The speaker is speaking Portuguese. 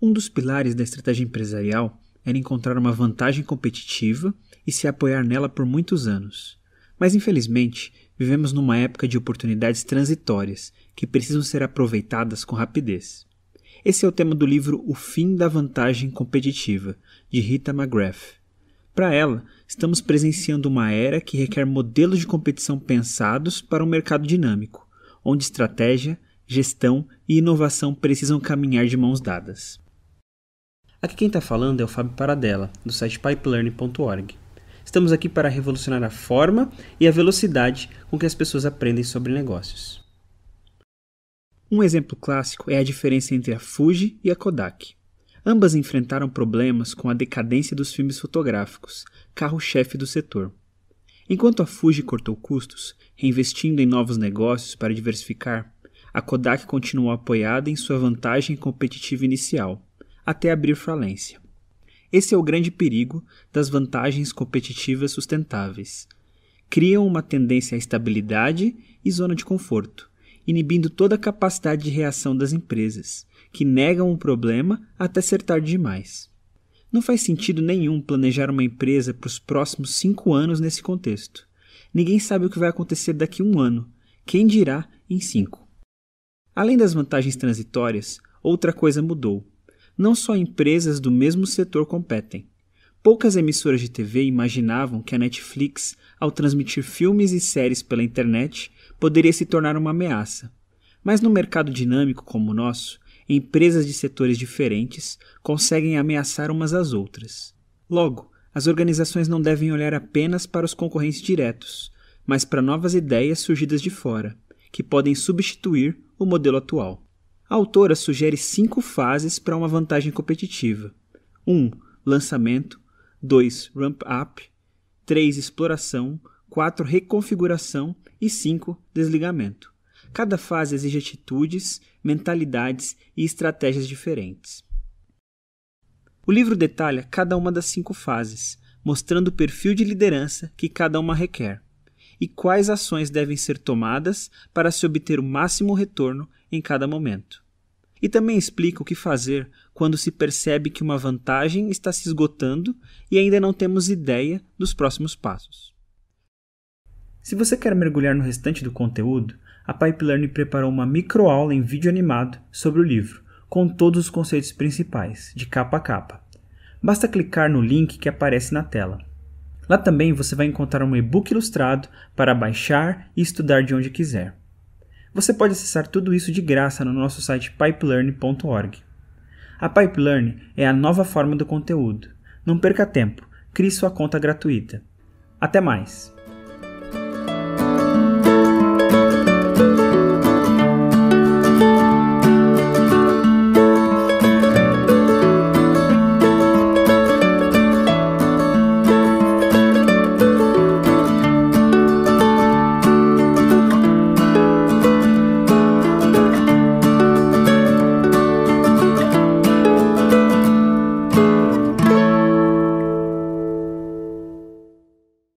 Um dos pilares da estratégia empresarial era encontrar uma vantagem competitiva e se apoiar nela por muitos anos. Mas infelizmente, vivemos numa época de oportunidades transitórias que precisam ser aproveitadas com rapidez. Esse é o tema do livro O Fim da Vantagem Competitiva, de Rita McGrath. Para ela, estamos presenciando uma era que requer modelos de competição pensados para um mercado dinâmico, onde estratégia, gestão e inovação precisam caminhar de mãos dadas. Aqui quem está falando é o Fábio Paradella, do site pipelearning.org. Estamos aqui para revolucionar a forma e a velocidade com que as pessoas aprendem sobre negócios. Um exemplo clássico é a diferença entre a Fuji e a Kodak. Ambas enfrentaram problemas com a decadência dos filmes fotográficos, carro-chefe do setor. Enquanto a Fuji cortou custos, reinvestindo em novos negócios para diversificar, a Kodak continuou apoiada em sua vantagem competitiva inicial até abrir falência. Esse é o grande perigo das vantagens competitivas sustentáveis. Criam uma tendência à estabilidade e zona de conforto, inibindo toda a capacidade de reação das empresas, que negam o problema até ser tarde demais. Não faz sentido nenhum planejar uma empresa para os próximos cinco anos nesse contexto. Ninguém sabe o que vai acontecer daqui a um ano, quem dirá em cinco. Além das vantagens transitórias, outra coisa mudou não só empresas do mesmo setor competem. Poucas emissoras de TV imaginavam que a Netflix, ao transmitir filmes e séries pela internet, poderia se tornar uma ameaça. Mas no mercado dinâmico como o nosso, empresas de setores diferentes conseguem ameaçar umas às outras. Logo, as organizações não devem olhar apenas para os concorrentes diretos, mas para novas ideias surgidas de fora, que podem substituir o modelo atual. A autora sugere cinco fases para uma vantagem competitiva: 1. Um, lançamento, 2. Ramp-up, 3. Exploração, 4. Reconfiguração e 5. Desligamento. Cada fase exige atitudes, mentalidades e estratégias diferentes. O livro detalha cada uma das cinco fases, mostrando o perfil de liderança que cada uma requer e quais ações devem ser tomadas para se obter o máximo retorno em cada momento. E também explica o que fazer quando se percebe que uma vantagem está se esgotando e ainda não temos ideia dos próximos passos. Se você quer mergulhar no restante do conteúdo, a Pipeline preparou uma microaula em vídeo animado sobre o livro, com todos os conceitos principais, de capa a capa. Basta clicar no link que aparece na tela. Lá também você vai encontrar um e-book ilustrado para baixar e estudar de onde quiser. Você pode acessar tudo isso de graça no nosso site pipelearn.org. A Pipelearn é a nova forma do conteúdo. Não perca tempo, crie sua conta gratuita. Até mais!